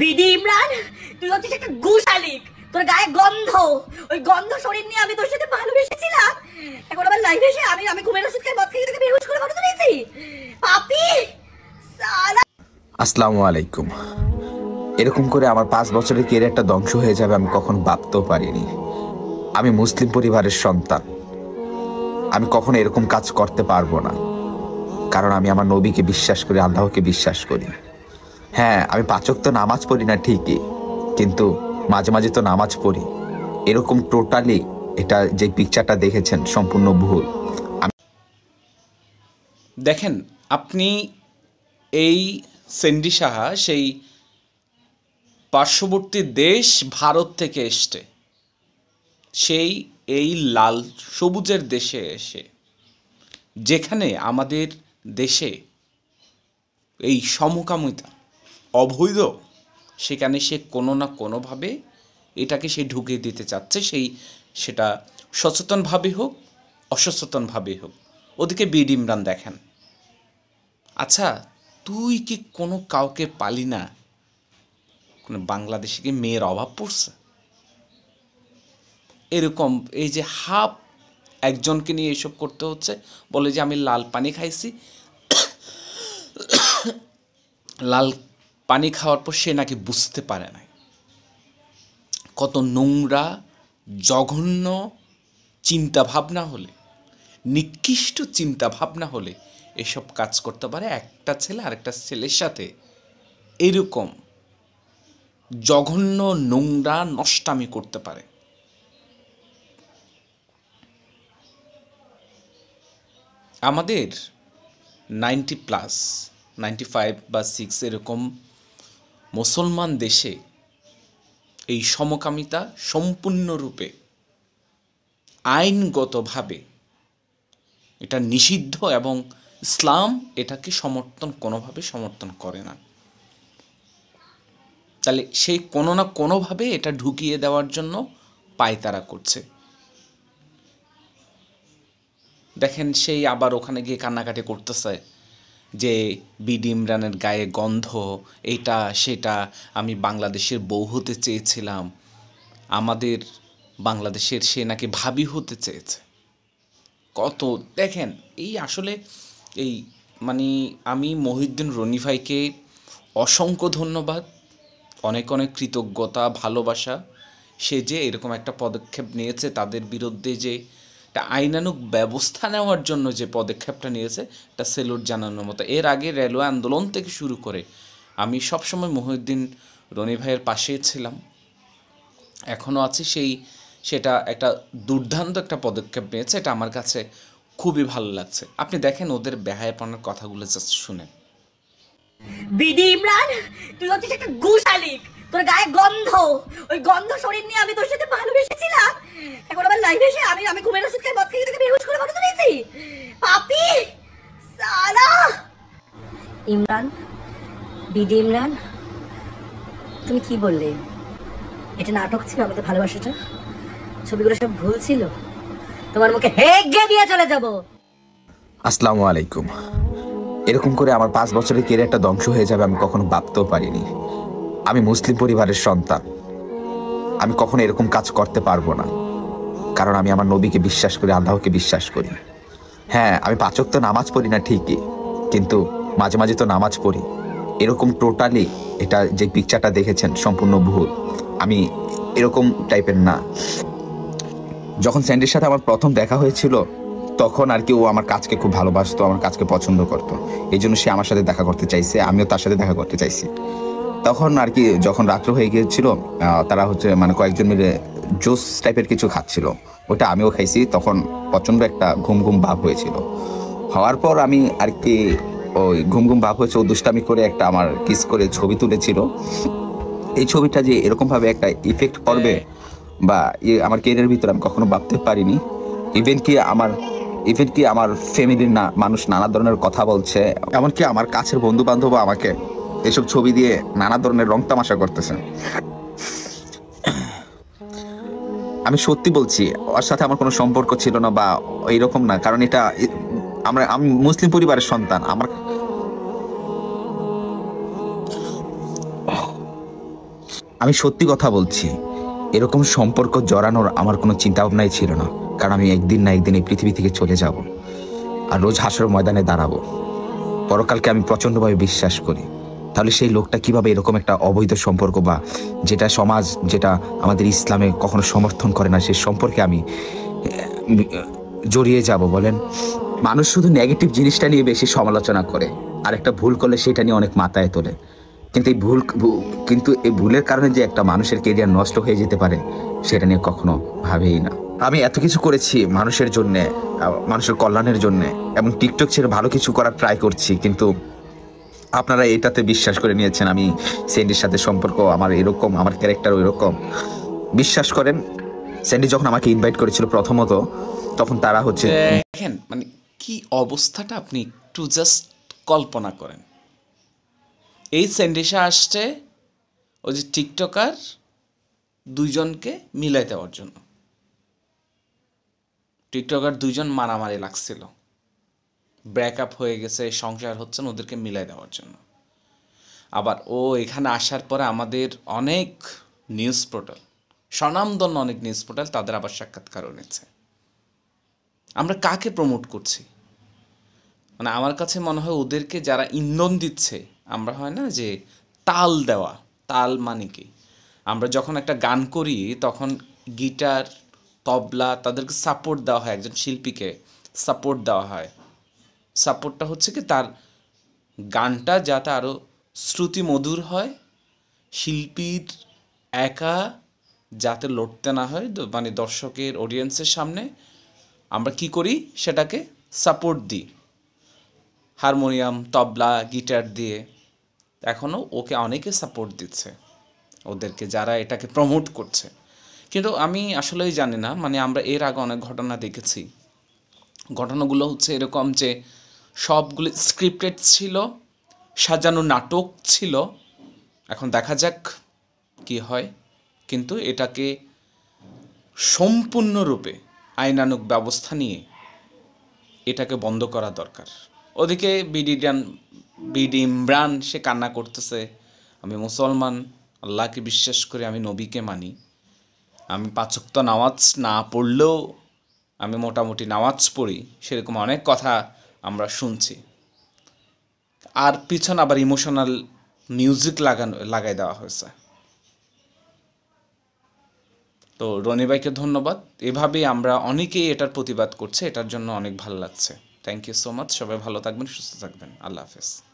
BD Imran তুই হচ্ছিস একটা গুশালিক তোর গায়ে গন্ধ ওই গন্ধ শরীর নিয়ে আমি তোর সাথে ভালোবেসেছিলাম এখন আবার লাইভে এসে আমি আমি ঘুমের ওষুধ খেয়ে মদ খেয়ে তোকে বেহুশ করে ফটো তুলেছি পাপি আসসালামু আলাইকুম এরকম করে আমার পাঁচ বছরের কেরিয়ারটা ধ্বংস হয়ে যাবে আমি কখনো ভাবতেও পারিনি আমি মুসলিম পরিবারের সন্তান আমি কখনো এরকম কাজ করতে পারবো না কারণ আমি আমার নবীকে বিশ্বাস করি আল্লাহকে বিশ্বাস করি হ্যাঁ আমি পাচক তো নামাজ পড়ি না ঠিকই কিন্তু মাঝে মাঝে তো নামাজ পড়ি এরকম টোটালি এটা যে পিকচারটা দেখেছেন সম্পূর্ণ ভুল দেখেন আপনি এই সেন্ডি সাহা সেই পার্শ্ববর্তী দেশ ভারত থেকে এসছে সেই এই লাল সবুজের দেশে এসে যেখানে আমাদের দেশে এই সমকামিতা অবৈধ সেখানে সে কোনো না কোনোভাবে এটাকে সে ঢুকিয়ে দিতে চাচ্ছে সেই সেটা সচেতনভাবে হোক অসচেতনভাবে হোক ওদিকে বিড ইমরান দেখেন আচ্ছা তুই কি কোনো কাউকে পালি না কোনো বাংলাদেশে কি মেয়ের অভাব পড়ছে এরকম এই যে হাফ একজনকে নিয়ে এসব করতে হচ্ছে বলে যে আমি লাল পানি খাইছি লাল পানি খাওয়ার পর সে নাকি বুঝতে পারে না কত নোংরা জঘন্য চিন্তাভাবনা হলে নিকৃষ্ট চিন্তাভাবনা হলে এসব কাজ করতে পারে একটা ছেলে আর একটা ছেলের সাথে এরকম জঘন্য নোংরা নষ্টামি করতে পারে আমাদের নাইনটি প্লাস নাইনটি ফাইভ বা সিক্স এরকম মুসলমান দেশে এই সমকামিতা সম্পূর্ণরূপে আইনগতভাবে এটা নিষিদ্ধ এবং ইসলাম এটাকে সমর্থন কোনোভাবে সমর্থন করে না তাহলে সেই কোনো না কোনোভাবে এটা ঢুকিয়ে দেওয়ার জন্য পায়তারা করছে দেখেন সেই আবার ওখানে গিয়ে কান্নাকাটি করতেছে যে বিডি ইমরানের গায়ে গন্ধ এটা সেটা আমি বাংলাদেশের বউ হতে চেয়েছিলাম আমাদের বাংলাদেশের সে নাকি ভাবি হতে চেয়েছে কত দেখেন এই আসলে এই মানে আমি মহিউদ্দিন রনিভাইকে অসংখ্য ধন্যবাদ অনেক অনেক কৃতজ্ঞতা ভালোবাসা সে যে এরকম একটা পদক্ষেপ নিয়েছে তাদের বিরুদ্ধে যে একটা আইনানুক ব্যবস্থা নেওয়ার জন্য যে পদক্ষেপটা নিয়েছে এটা সেলুট জানানোর মতো এর আগে রেলওয়ে আন্দোলন থেকে শুরু করে আমি সবসময় মহিউদ্দিন রনি ভাইয়ের পাশেই ছিলাম এখনও আছি সেই সেটা একটা দুর্দান্ত একটা পদক্ষেপ নিয়েছে এটা আমার কাছে খুবই ভালো লাগছে আপনি দেখেন ওদের বেহায়াপনার কথাগুলো জাস্ট শুনেন বিদি ইমরান তুই হচ্ছিস একটা গুশালিক তোর গায়ে গন্ধ ওই গন্ধ শরীর নিয়ে আমি তোর সাথে ভালোবেসেছিলাম এখন আবার লাইভে এসে আমি আমি ঘুমের ওষুধ খেয়ে মদ খেয়ে তোকে বেহুশ করে ফটো তুলেছি পাপি সালা ইমরান বিডি ইমরান তুমি কি বললে এটা নাটক ছিল আমাদের ভালোবাসাটা ছবিগুলো সব ভুল ছিল তোমার মুখে হেগে দিয়ে চলে যাব আসসালামু আলাইকুম এরকম করে আমার পাঁচ বছরের কেরিয়ারটা ধ্বংস হয়ে যাবে আমি কখনো ভাবতেও পারিনি আমি মুসলিম পরিবারের সন্তান আমি কখনো এরকম কাজ করতে পারবো না কারণ আমি আমার নবীকে বিশ্বাস করি আল্লাহকে বিশ্বাস করি হ্যাঁ আমি পাচক তো নামাজ পড়ি না ঠিকই কিন্তু মাঝে মাঝে তো নামাজ পড়ি এরকম টোটালি এটা যে পিকচারটা দেখেছেন সম্পূর্ণ ভুল আমি এরকম টাইপের না যখন স্যান্ডির সাথে আমার প্রথম দেখা হয়েছিল তখন আর কি ও আমার কাজকে খুব ভালোবাসতো আমার কাজকে পছন্দ করতো এই জন্য সে আমার সাথে দেখা করতে চাইছে আমিও তার সাথে দেখা করতে চাইছি তখন আর কি যখন রাত্র হয়ে গিয়েছিল তারা হচ্ছে মানে কয়েকজন মিলে জুস টাইপের কিছু খাচ্ছিল ওটা আমিও খাইছি তখন প্রচণ্ড একটা ঘুম ঘুম ভাব হয়েছিল হওয়ার পর আমি আর কি ওই ঘুম ঘুম ভাব হয়েছে ও দুষ্টামি করে একটা আমার কিস করে ছবি তুলেছিল এই ছবিটা যে এরকমভাবে একটা ইফেক্ট করবে বা ইয়ে আমার কেরিয়ারের ভিতরে আমি কখনো ভাবতে পারিনি ইভেন কি আমার ইভেন কি আমার ফ্যামিলির না মানুষ নানা ধরনের কথা বলছে এমনকি আমার কাছের বন্ধু বান্ধব আমাকে এসব ছবি দিয়ে নানা ধরনের রং তামাশা করতেছেন আমি সত্যি বলছি ওর সাথে আমার কোনো সম্পর্ক ছিল না বা এইরকম না কারণ এটা আমরা আমি মুসলিম পরিবারের সন্তান আমার আমি সত্যি কথা বলছি এরকম সম্পর্ক জড়ানোর আমার কোনো চিন্তা ভাবনাই ছিল না কারণ আমি একদিন না একদিন এই পৃথিবী থেকে চলে যাব আর রোজ হাসর ময়দানে দাঁড়াবো পরকালকে আমি প্রচণ্ডভাবে বিশ্বাস করি তাহলে সেই লোকটা কিভাবে এরকম একটা অবৈধ সম্পর্ক বা যেটা সমাজ যেটা আমাদের ইসলামে কখনো সমর্থন করে না সে সম্পর্কে আমি জড়িয়ে যাব বলেন মানুষ শুধু নেগেটিভ জিনিসটা নিয়ে বেশি সমালোচনা করে আর একটা ভুল করলে সেটা নিয়ে অনেক মাথায় তোলে কিন্তু এই ভুল কিন্তু এই ভুলের কারণে যে একটা মানুষের কেরিয়ার নষ্ট হয়ে যেতে পারে সেটা নিয়ে কখনো ভাবেই না আমি এত কিছু করেছি মানুষের জন্যে মানুষের কল্যাণের জন্যে এবং টিকটক ছেড়ে ভালো কিছু করার ট্রাই করছি কিন্তু আপনারা এটাতে বিশ্বাস করে নিয়েছেন আমি স্যান্ডির সাথে সম্পর্ক আমার এরকম আমার ক্যারেক্টার ওই রকম বিশ্বাস করেন স্যান্ডি যখন আমাকে ইনভাইট করেছিল প্রথমত তখন তারা হচ্ছে দেখেন মানে কি অবস্থাটা আপনি একটু জাস্ট কল্পনা করেন এই স্যান্ডিসা আসছে ওই যে টিকটকার দুইজনকে মিলাই দেওয়ার জন্য টিকটকার দুইজন মারামারি লাগছিল ব্রেকআপ হয়ে গেছে সংসার হচ্ছে না ওদেরকে মিলাই দেওয়ার জন্য আবার ও এখানে আসার পরে আমাদের অনেক নিউজ পোর্টাল স্বনামধন্য অনেক নিউজ পোর্টাল তাদের আবার সাক্ষাৎকার নিচ্ছে আমরা কাকে প্রমোট করছি মানে আমার কাছে মনে হয় ওদেরকে যারা ইন্ধন দিচ্ছে আমরা হয় না যে তাল দেওয়া তাল মানে কি আমরা যখন একটা গান করি তখন গিটার তবলা তাদেরকে সাপোর্ট দেওয়া হয় একজন শিল্পীকে সাপোর্ট দেওয়া হয় সাপোর্টটা হচ্ছে কি তার গানটা যাতে আরও শ্রুতিমধুর হয় শিল্পীর একা যাতে লড়তে না হয় মানে দর্শকের অডিয়েন্সের সামনে আমরা কি করি সেটাকে সাপোর্ট দিই হারমোনিয়াম তবলা গিটার দিয়ে এখনও ওকে অনেকে সাপোর্ট দিচ্ছে ওদেরকে যারা এটাকে প্রমোট করছে কিন্তু আমি আসলেই জানি না মানে আমরা এর আগে অনেক ঘটনা দেখেছি ঘটনাগুলো হচ্ছে এরকম যে সবগুলি স্ক্রিপ্টেড ছিল সাজানো নাটক ছিল এখন দেখা যাক কি হয় কিন্তু এটাকে সম্পূর্ণরূপে আইনানুক ব্যবস্থা নিয়ে এটাকে বন্ধ করা দরকার ওদিকে বিডি ডান বিডি ইমরান সে কান্না করতেছে আমি মুসলমান আল্লাহকে বিশ্বাস করে আমি নবীকে মানি আমি পাঁচক্ত নামাজ না পড়লেও আমি মোটামুটি নামাজ পড়ি সেরকম অনেক কথা আমরা শুনছি আর পিছন আবার ইমোশনাল মিউজিক লাগানো লাগাই দেওয়া হয়েছে তো রনিবাইকে ধন্যবাদ এভাবেই আমরা অনেকেই এটার প্রতিবাদ করছে এটার জন্য অনেক ভালো লাগছে থ্যাংক ইউ সো মাচ সবাই ভালো থাকবেন সুস্থ থাকবেন আল্লাহ হাফেজ